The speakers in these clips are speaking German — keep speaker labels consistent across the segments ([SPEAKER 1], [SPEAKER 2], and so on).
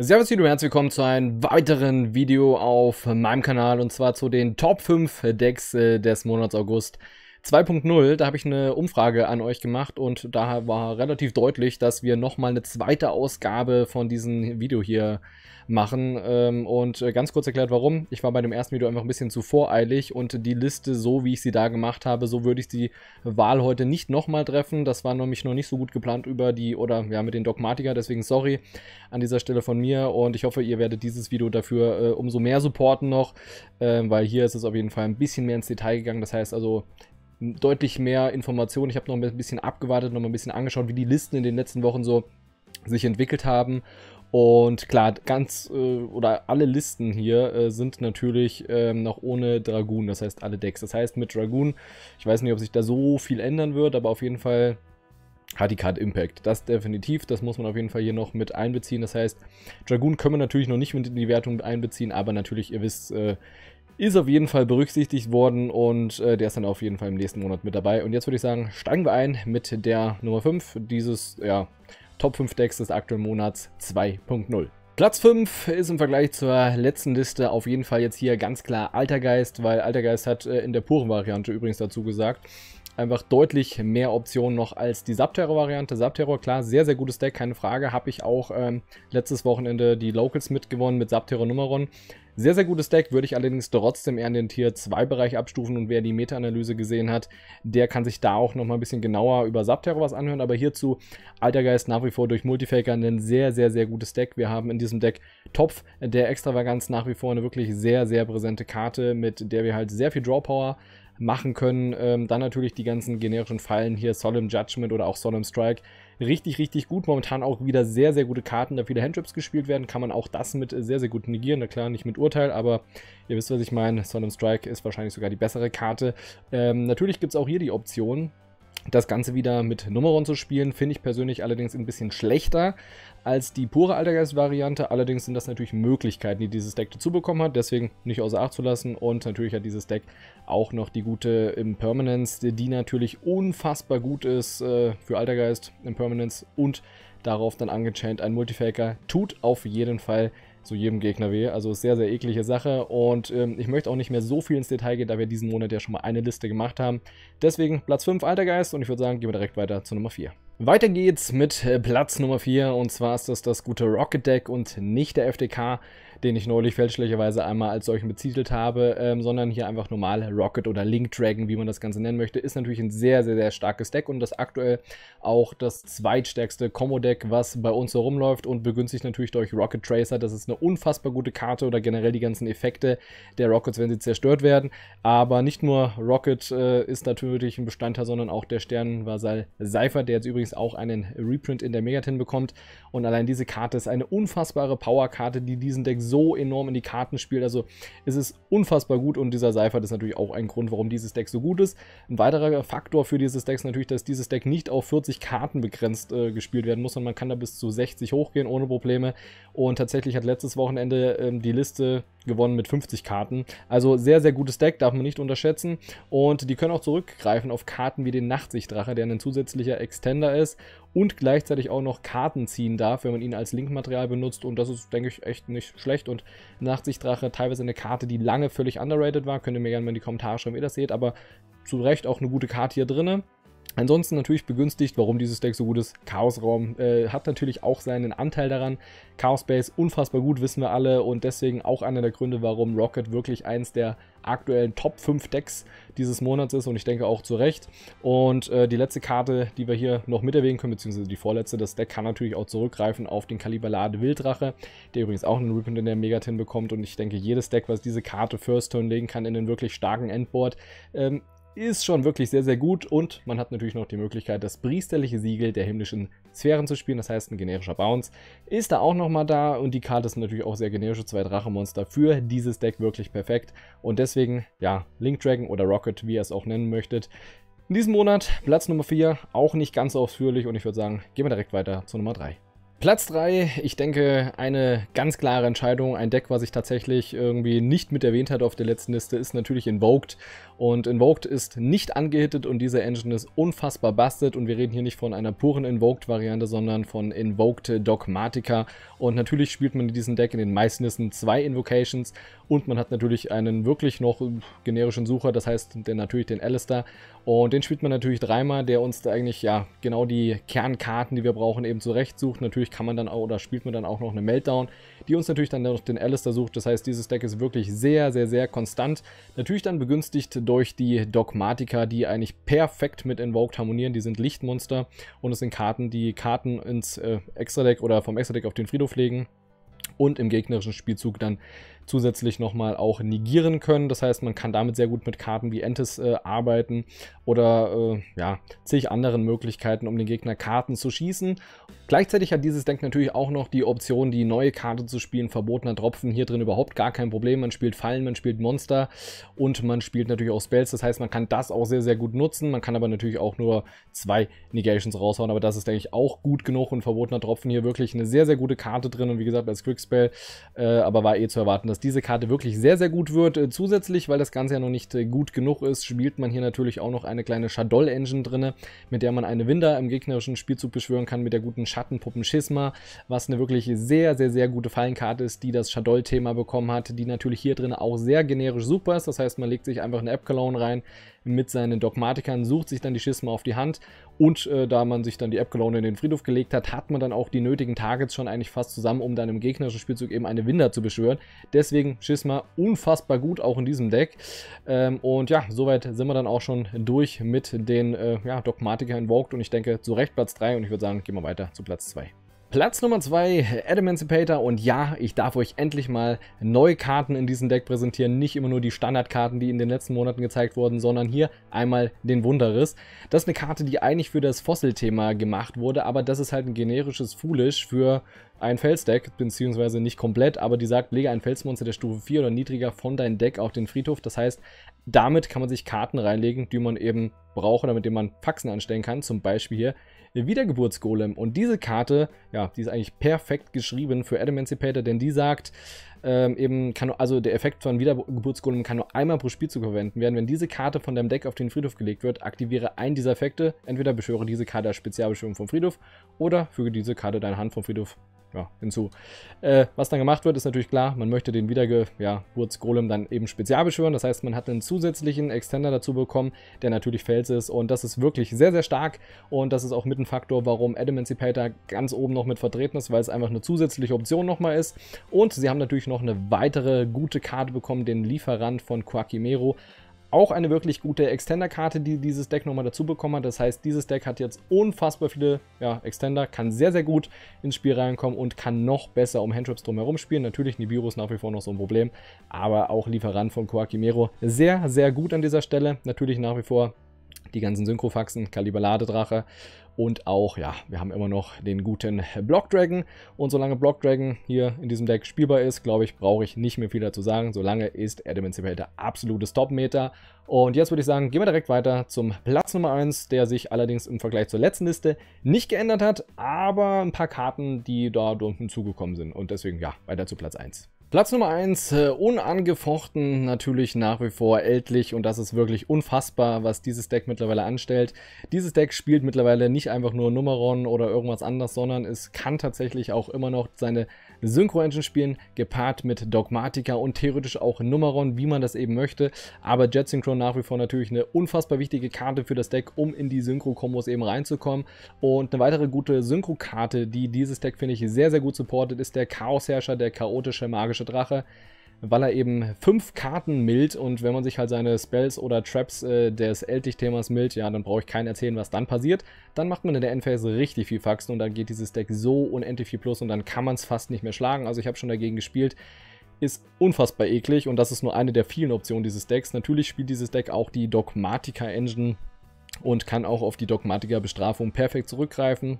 [SPEAKER 1] Servus und herzlich willkommen zu einem weiteren Video auf meinem Kanal und zwar zu den Top 5 Decks äh, des Monats August 2.0, da habe ich eine Umfrage an euch gemacht und da war relativ deutlich, dass wir nochmal eine zweite Ausgabe von diesem Video hier machen. Ähm, und äh, ganz kurz erklärt, warum. Ich war bei dem ersten Video einfach ein bisschen zu voreilig und die Liste, so wie ich sie da gemacht habe, so würde ich die Wahl heute nicht nochmal treffen. Das war nämlich noch nicht so gut geplant über die oder ja mit den Dogmatiker, deswegen sorry an dieser Stelle von mir und ich hoffe, ihr werdet dieses Video dafür äh, umso mehr supporten noch, äh, weil hier ist es auf jeden Fall ein bisschen mehr ins Detail gegangen. Das heißt also, deutlich mehr Informationen. Ich habe noch ein bisschen abgewartet, noch ein bisschen angeschaut, wie die Listen in den letzten Wochen so sich entwickelt haben. Und klar, ganz äh, oder alle Listen hier äh, sind natürlich ähm, noch ohne Dragoon, das heißt alle Decks. Das heißt mit Dragoon, ich weiß nicht, ob sich da so viel ändern wird, aber auf jeden Fall hat die Card Impact. Das definitiv, das muss man auf jeden Fall hier noch mit einbeziehen. Das heißt, Dragoon können wir natürlich noch nicht mit in die Wertung einbeziehen, aber natürlich, ihr wisst, äh, ist auf jeden Fall berücksichtigt worden und äh, der ist dann auf jeden Fall im nächsten Monat mit dabei. Und jetzt würde ich sagen, steigen wir ein mit der Nummer 5 dieses ja, Top 5 Decks des aktuellen Monats 2.0. Platz 5 ist im Vergleich zur letzten Liste auf jeden Fall jetzt hier ganz klar Altergeist, weil Altergeist hat äh, in der puren Variante übrigens dazu gesagt, einfach deutlich mehr Optionen noch als die Subterror-Variante. Subterror, klar, sehr, sehr gutes Deck, keine Frage. Habe ich auch ähm, letztes Wochenende die Locals mitgewonnen mit Subterror Numeron. Sehr, sehr gutes Deck, würde ich allerdings trotzdem eher in den Tier 2 Bereich abstufen und wer die Meta-Analyse gesehen hat, der kann sich da auch nochmal ein bisschen genauer über Subterra was anhören, aber hierzu Altergeist nach wie vor durch Multifaker ein sehr, sehr, sehr gutes Deck. Wir haben in diesem Deck Topf der Extravaganz nach wie vor eine wirklich sehr, sehr präsente Karte, mit der wir halt sehr viel Drawpower machen können. Ähm, dann natürlich die ganzen generischen Fallen hier, Solemn Judgment oder auch Solemn Strike, richtig, richtig gut. Momentan auch wieder sehr, sehr gute Karten, da viele Handtrips gespielt werden. Kann man auch das mit äh, sehr, sehr gut negieren. Na klar, nicht mit Urteil, aber ihr wisst, was ich meine. Solemn Strike ist wahrscheinlich sogar die bessere Karte. Ähm, natürlich gibt es auch hier die Option, das Ganze wieder mit Numeron zu spielen, finde ich persönlich allerdings ein bisschen schlechter als die pure Altergeist-Variante. Allerdings sind das natürlich Möglichkeiten, die dieses Deck dazu bekommen hat, deswegen nicht außer Acht zu lassen. Und natürlich hat dieses Deck auch noch die gute Impermanence, die natürlich unfassbar gut ist äh, für Altergeist, Impermanence und darauf dann angechained. ein Multifaker. Tut auf jeden Fall zu jedem Gegner weh. Also sehr, sehr eklige Sache. Und ähm, ich möchte auch nicht mehr so viel ins Detail gehen, da wir diesen Monat ja schon mal eine Liste gemacht haben. Deswegen Platz 5 Altergeist und ich würde sagen, gehen wir direkt weiter zu Nummer 4. Weiter geht's mit äh, Platz Nummer 4 und zwar ist das das gute Rocket Deck und nicht der FDK den ich neulich fälschlicherweise einmal als solchen betitelt habe, ähm, sondern hier einfach normal Rocket oder Link Dragon, wie man das Ganze nennen möchte, ist natürlich ein sehr, sehr, sehr starkes Deck und das aktuell auch das zweitstärkste Combo-Deck, was bei uns herumläuft und begünstigt natürlich durch Rocket Tracer. Das ist eine unfassbar gute Karte oder generell die ganzen Effekte der Rockets, wenn sie zerstört werden. Aber nicht nur Rocket äh, ist natürlich ein Bestandteil, sondern auch der Sternenvasal Seifer, der jetzt übrigens auch einen Reprint in der Megatin bekommt. Und allein diese Karte ist eine unfassbare Powerkarte, die diesen Deck so so enorm in die Karten spielt. Also es ist unfassbar gut und dieser Seifert ist natürlich auch ein Grund, warum dieses Deck so gut ist. Ein weiterer Faktor für dieses Deck ist natürlich, dass dieses Deck nicht auf 40 Karten begrenzt äh, gespielt werden muss, sondern man kann da bis zu 60 hochgehen ohne Probleme. Und tatsächlich hat letztes Wochenende äh, die Liste gewonnen mit 50 Karten. Also sehr, sehr gutes Deck, darf man nicht unterschätzen. Und die können auch zurückgreifen auf Karten wie den Nachtsichtdrache, der ein zusätzlicher Extender ist und gleichzeitig auch noch Karten ziehen darf, wenn man ihn als Linkmaterial benutzt. Und das ist, denke ich, echt nicht schlecht. Und Nachtsichtdrache teilweise eine Karte, die lange völlig underrated war. Könnt ihr mir gerne mal in die Kommentare schreiben, wie ihr das seht. Aber zu Recht auch eine gute Karte hier drinne. Ansonsten natürlich begünstigt, warum dieses Deck so gut ist. Chaosraum äh, hat natürlich auch seinen Anteil daran. Chaos Base unfassbar gut, wissen wir alle. Und deswegen auch einer der Gründe, warum Rocket wirklich eins der aktuellen Top 5 Decks dieses Monats ist. Und ich denke auch zu Recht. Und äh, die letzte Karte, die wir hier noch mit erwähnen können, beziehungsweise die vorletzte, das Deck kann natürlich auch zurückgreifen auf den Kaliberlade Wildrache, der übrigens auch einen Reprint in der Megatin bekommt. Und ich denke, jedes Deck, was diese Karte First Turn legen kann in den wirklich starken Endboard, ähm, ist schon wirklich sehr, sehr gut und man hat natürlich noch die Möglichkeit, das priesterliche Siegel der himmlischen Sphären zu spielen, das heißt ein generischer Bounce ist da auch nochmal da und die Karte ist natürlich auch sehr generische zwei Drachenmonster für dieses Deck wirklich perfekt und deswegen, ja, Link Dragon oder Rocket, wie ihr es auch nennen möchtet, in diesem Monat Platz Nummer 4, auch nicht ganz so ausführlich und ich würde sagen, gehen wir direkt weiter zu Nummer 3. Platz 3, ich denke, eine ganz klare Entscheidung. Ein Deck, was ich tatsächlich irgendwie nicht mit erwähnt hatte auf der letzten Liste, ist natürlich Invoked. Und Invoked ist nicht angehittet und diese Engine ist unfassbar busted und wir reden hier nicht von einer puren Invoked-Variante, sondern von Invoked Dogmatica. Und natürlich spielt man in diesem Deck in den meisten Nissen zwei Invocations und man hat natürlich einen wirklich noch generischen Sucher, das heißt den, natürlich den Alistair. Und den spielt man natürlich dreimal, der uns da eigentlich ja genau die Kernkarten, die wir brauchen, eben zurecht sucht. Natürlich kann man dann auch oder spielt man dann auch noch eine Meltdown, die uns natürlich dann noch den Alistair sucht. Das heißt, dieses Deck ist wirklich sehr, sehr, sehr konstant. Natürlich dann begünstigt durch durch die Dogmatiker, die eigentlich perfekt mit Invoked harmonieren. Die sind Lichtmonster und es sind Karten, die Karten ins äh, Extra-Deck oder vom Extra-Deck auf den Friedhof legen und im gegnerischen Spielzug dann zusätzlich nochmal auch negieren können. Das heißt, man kann damit sehr gut mit Karten wie Entes äh, arbeiten oder äh, ja, zig anderen Möglichkeiten, um den Gegner Karten zu schießen. Gleichzeitig hat dieses Deck natürlich auch noch die Option, die neue Karte zu spielen, verbotener Tropfen. Hier drin überhaupt gar kein Problem. Man spielt Fallen, man spielt Monster und man spielt natürlich auch Spells. Das heißt, man kann das auch sehr, sehr gut nutzen. Man kann aber natürlich auch nur zwei Negations raushauen, aber das ist, denke ich, auch gut genug und verbotener Tropfen hier wirklich eine sehr, sehr gute Karte drin und wie gesagt als Quickspell, äh, aber war eh zu erwarten, dass diese Karte wirklich sehr, sehr gut wird. Äh, zusätzlich, weil das Ganze ja noch nicht äh, gut genug ist, spielt man hier natürlich auch noch eine kleine Shadoll-Engine drin, mit der man eine Winder im gegnerischen Spielzug beschwören kann mit der guten Schattenpuppen Schisma, was eine wirklich sehr, sehr, sehr gute Fallenkarte ist, die das Shadoll-Thema bekommen hat, die natürlich hier drin auch sehr generisch super ist. Das heißt, man legt sich einfach eine App-Cologne rein, mit seinen Dogmatikern, sucht sich dann die Schisma auf die Hand und äh, da man sich dann die app in den Friedhof gelegt hat, hat man dann auch die nötigen Targets schon eigentlich fast zusammen, um dann im gegnerischen Spielzug eben eine Winder zu beschwören. Deswegen Schisma unfassbar gut auch in diesem Deck. Ähm, und ja, soweit sind wir dann auch schon durch mit den äh, ja, Dogmatiker invoked und ich denke zu Recht Platz 3 und ich würde sagen, gehen wir weiter zu Platz 2. Platz Nummer 2, Adam Emancipator. Und ja, ich darf euch endlich mal neue Karten in diesem Deck präsentieren. Nicht immer nur die Standardkarten, die in den letzten Monaten gezeigt wurden, sondern hier einmal den Wunderriss. Das ist eine Karte, die eigentlich für das Fossil-Thema gemacht wurde, aber das ist halt ein generisches Foolish für ein Felsdeck, beziehungsweise nicht komplett, aber die sagt, lege ein Felsmonster der Stufe 4 oder niedriger von deinem Deck auf den Friedhof. Das heißt, damit kann man sich Karten reinlegen, die man eben braucht oder mit denen man Faxen anstellen kann. Zum Beispiel hier Wiedergeburtsgolem. Und diese Karte, ja, die ist eigentlich perfekt geschrieben für Emancipator, denn die sagt, ähm, eben kann, also der Effekt von Wiedergeburtsgolem kann nur einmal pro Spielzug verwenden werden. Wenn diese Karte von deinem Deck auf den Friedhof gelegt wird, aktiviere einen dieser Effekte. Entweder beschwöre diese Karte als Spezialbeschwörung vom Friedhof oder füge diese Karte deiner Hand vom Friedhof ja, hinzu. Äh, was dann gemacht wird, ist natürlich klar, man möchte den Wiedergeburtsgolem ja, dann eben Spezialbeschwören. Das heißt, man hat einen zusätzlichen Extender dazu bekommen, der natürlich Fels ist. Und das ist wirklich sehr, sehr stark. Und das ist auch mit ein Faktor, warum Adamancipator ganz oben noch mit vertreten ist, weil es einfach eine zusätzliche Option nochmal ist. Und sie haben natürlich noch noch eine weitere gute Karte bekommen, den Lieferant von Quackimero. Auch eine wirklich gute Extender-Karte, die dieses Deck nochmal dazu bekommen hat. Das heißt, dieses Deck hat jetzt unfassbar viele ja, Extender, kann sehr, sehr gut ins Spiel reinkommen und kann noch besser um Handtraps drumherum spielen. Natürlich Nibiru ist nach wie vor noch so ein Problem, aber auch Lieferant von Coakimero sehr, sehr gut an dieser Stelle. Natürlich nach wie vor die ganzen Synchrofaxen, Kaliber Ladedrache, und auch, ja, wir haben immer noch den guten Block Dragon. Und solange Block Dragon hier in diesem Deck spielbar ist, glaube ich, brauche ich nicht mehr viel dazu sagen. Solange ist Adamantipator absolutes Top-Meter. Und jetzt würde ich sagen, gehen wir direkt weiter zum Platz Nummer 1, der sich allerdings im Vergleich zur letzten Liste nicht geändert hat, aber ein paar Karten, die da unten zugekommen sind. Und deswegen, ja, weiter zu Platz 1. Platz Nummer 1, äh, unangefochten natürlich nach wie vor ältlich und das ist wirklich unfassbar, was dieses Deck mittlerweile anstellt. Dieses Deck spielt mittlerweile nicht einfach nur Numeron oder irgendwas anders, sondern es kann tatsächlich auch immer noch seine Synchro-Engine spielen, gepaart mit Dogmatica und theoretisch auch Numeron, wie man das eben möchte. Aber Jet Synchro nach wie vor natürlich eine unfassbar wichtige Karte für das Deck, um in die Synchro-Kombos eben reinzukommen. Und eine weitere gute Synchro-Karte, die dieses Deck, finde ich, sehr, sehr gut supportet, ist der Chaosherrscher, der chaotische magische Drache weil er eben fünf Karten mild und wenn man sich halt seine Spells oder Traps äh, des Eltich-Themas mild, ja, dann brauche ich keinen erzählen, was dann passiert. Dann macht man in der Endphase richtig viel Faxen und dann geht dieses Deck so unendlich viel plus und dann kann man es fast nicht mehr schlagen. Also ich habe schon dagegen gespielt ist unfassbar eklig und das ist nur eine der vielen Optionen dieses Decks. Natürlich spielt dieses Deck auch die Dogmatica Engine und kann auch auf die Dogmatica Bestrafung perfekt zurückgreifen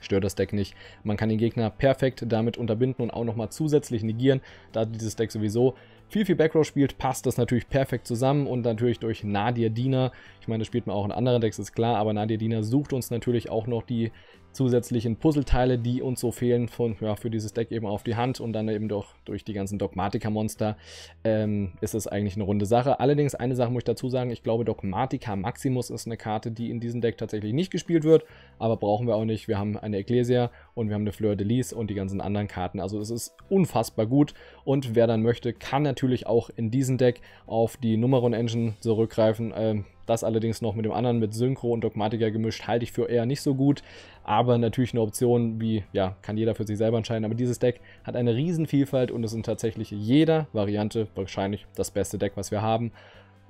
[SPEAKER 1] stört das Deck nicht. Man kann den Gegner perfekt damit unterbinden und auch nochmal zusätzlich negieren, da dieses Deck sowieso viel, viel Backrow spielt, passt das natürlich perfekt zusammen und natürlich durch Nadir Diener. Ich meine, das spielt man auch in anderen Decks, ist klar, aber Nadir Diener sucht uns natürlich auch noch die zusätzlichen Puzzleteile, die uns so fehlen von, ja, für dieses Deck eben auf die Hand und dann eben doch durch die ganzen Dogmatica-Monster ähm, ist es eigentlich eine runde Sache. Allerdings eine Sache muss ich dazu sagen, ich glaube Dogmatica Maximus ist eine Karte, die in diesem Deck tatsächlich nicht gespielt wird, aber brauchen wir auch nicht. Wir haben eine Ecclesia und wir haben eine Fleur de Lis und die ganzen anderen Karten. Also es ist unfassbar gut und wer dann möchte, kann natürlich auch in diesem Deck auf die Numeron Engine zurückgreifen. Ähm, das allerdings noch mit dem anderen, mit Synchro und Dogmatica gemischt, halte ich für eher nicht so gut. Aber natürlich eine Option, wie, ja, kann jeder für sich selber entscheiden. Aber dieses Deck hat eine Riesenvielfalt und es ist in tatsächlich jeder Variante wahrscheinlich das beste Deck, was wir haben.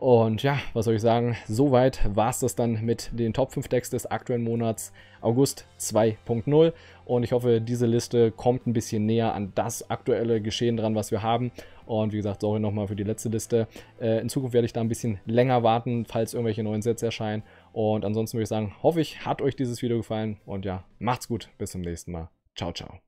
[SPEAKER 1] Und ja, was soll ich sagen, soweit war es das dann mit den Top 5 Decks des aktuellen Monats August 2.0 und ich hoffe, diese Liste kommt ein bisschen näher an das aktuelle Geschehen dran, was wir haben. Und wie gesagt, sorry nochmal für die letzte Liste. Äh, in Zukunft werde ich da ein bisschen länger warten, falls irgendwelche neuen Sets erscheinen. Und ansonsten würde ich sagen, hoffe ich, hat euch dieses Video gefallen und ja, macht's gut, bis zum nächsten Mal. Ciao, ciao.